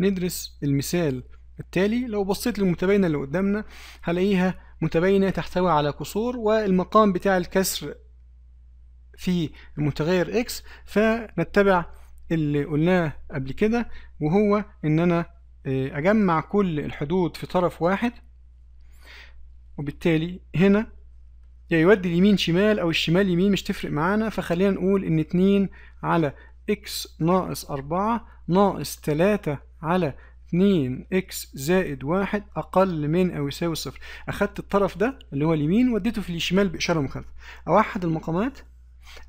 ندرس المثال التالي لو بصيت للمتباينة اللي قدامنا هلاقيها متباينة تحتوي على قصور والمقام بتاع الكسر في المتغير x فنتبع اللي قلناه قبل كده وهو ان انا آه، اجمع كل الحدود في طرف واحد وبالتالي هنا يا يودي اليمين شمال او الشمال يمين مش تفرق معانا فخلينا نقول ان اتنين على x ناقص اربعة ناقص تلاتة على 2x زائد 1 أقل من أو يساوي صفر أخدت الطرف ده اللي هو اليمين وديته في الشمال بإشارة مخالفة أوحد المقامات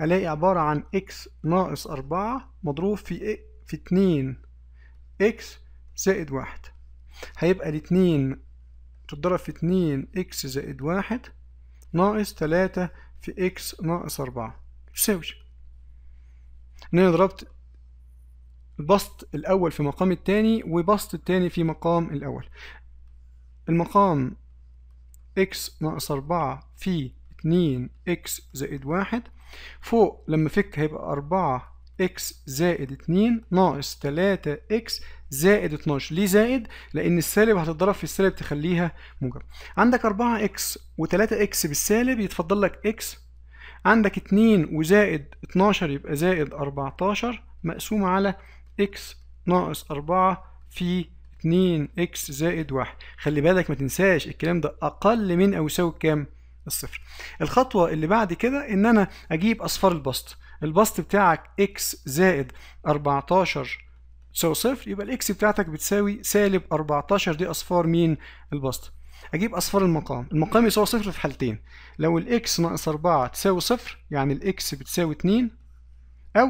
ألاقي عبارة عن x ناقص 4 مضروب في إيه؟ في 2 x زائد 1 هيبقى ال 2 تتضرب في 2 x زائد 1 ناقص 3 في x ناقص 4 تساوي إن أنا ضربت بسط الأول في مقام التاني وبسط التاني في مقام الأول المقام x ناقص أربعة في 2 x زائد واحد فوق لما فك هيبقى 4 x زائد 2 ناقص 3 x زائد 12 ليه زائد لان السالب هتتضرب في السالب تخليها موجب عندك 4x و3x بالسالب يتفضل لك x عندك 2 وزائد 12 يبقى زائد 14 مقسوم على x ناقص 4 في 2 x زائد 1 خلي بالك ما تنساش الكلام ده اقل من او يساوي كام الصفر الخطوه اللي بعد كده ان انا اجيب اصفار البسط البسط بتاعك x زائد 14 تساوي صفر يبقى الاكس بتاعتك بتساوي سالب 14 دي اصفار مين البسط اجيب اصفار المقام المقام يساوي صفر في حالتين لو الاكس ناقص 4 تساوي صفر يعني الاكس بتساوي 2 او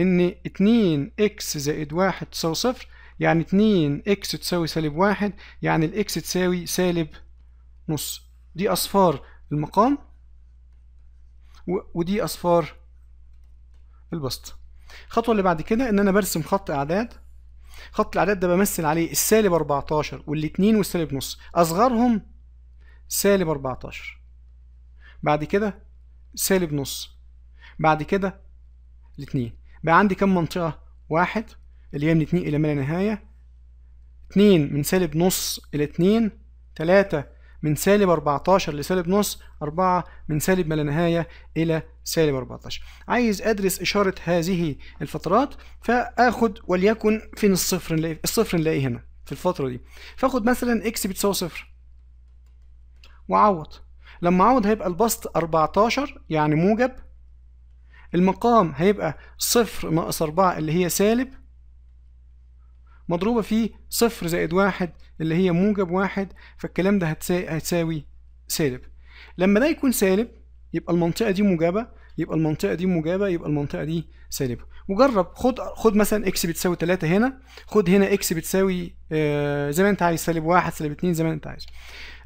ان 2 اكس زائد 1 تساوي صفر يعني 2 اكس تساوي سالب 1 يعني الاكس تساوي سالب نص دي اصفار المقام ودي اصفار البسط الخطوه اللي بعد كده ان انا برسم خط اعداد خط الاعداد ده بمثل عليه السالب 14 والاثنين والسالب نص اصغرهم سالب 14 بعد كده سالب نص بعد كده الاثنين بقى عندي كام منطقة واحد اللي هي من اتنين إلى ما لا نهاية اتنين من سالب نص إلى اتنين تلاتة من سالب 14 لسالب نص أربعة من سالب ما لا نهاية إلى سالب 14 عايز أدرس إشارة هذه الفترات فآخد وليكن فين الصفر نلاقي الصفر نلاقيه هنا في الفترة دي فآخد مثلا إكس بتساوي صفر وأعوض لما أعوض هيبقى البسط 14 يعني موجب المقام هيبقى صفر ناقص أربعة اللي هي سالب مضروبة في صفر زائد واحد اللي هي موجب واحد فالكلام ده هتساوي سالب لما ده يكون سالب يبقى المنطقة دي موجبة يبقى المنطقه دي موجبه يبقى المنطقه دي سالبه وجرب خد خد مثلا اكس بتساوي 3 هنا خد هنا اكس بتساوي آه، زي ما انت عايز سالب 1 سالب 2 زي ما انت عايز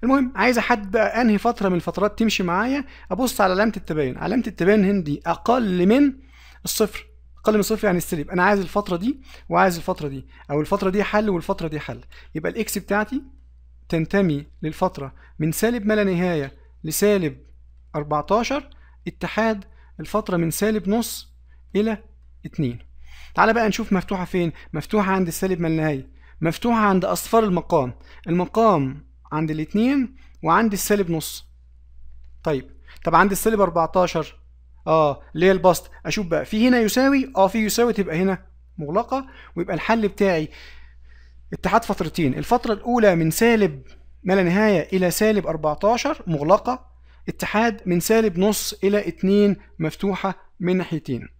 المهم عايز احدد بقى انهي فتره من الفترات تمشي معايا ابص على علامه التباين علامه التباين هنا دي اقل من الصفر اقل من صفر يعني السالب انا عايز الفتره دي وعايز الفتره دي او الفتره دي حل والفتره دي حل يبقى الاكس بتاعتي تنتمي للفتره من سالب ما لا نهايه لسالب 14 اتحاد الفترة من سالب نص إلى 2 تعالى بقى نشوف مفتوحة فين مفتوحة عند السالب ما النهاية مفتوحة عند أصفار المقام المقام عند الاتنين وعند السالب نص طيب طب عند السالب 14 اه اللي هي البسط اشوف بقى في هنا يساوي اه في يساوي تبقى هنا مغلقه ويبقى الحل بتاعي اتحاد فترتين الفتره الاولى من سالب ما لا نهايه الى سالب 14 مغلقه اتحاد من سالب نص إلى اتنين مفتوحة من ناحيتين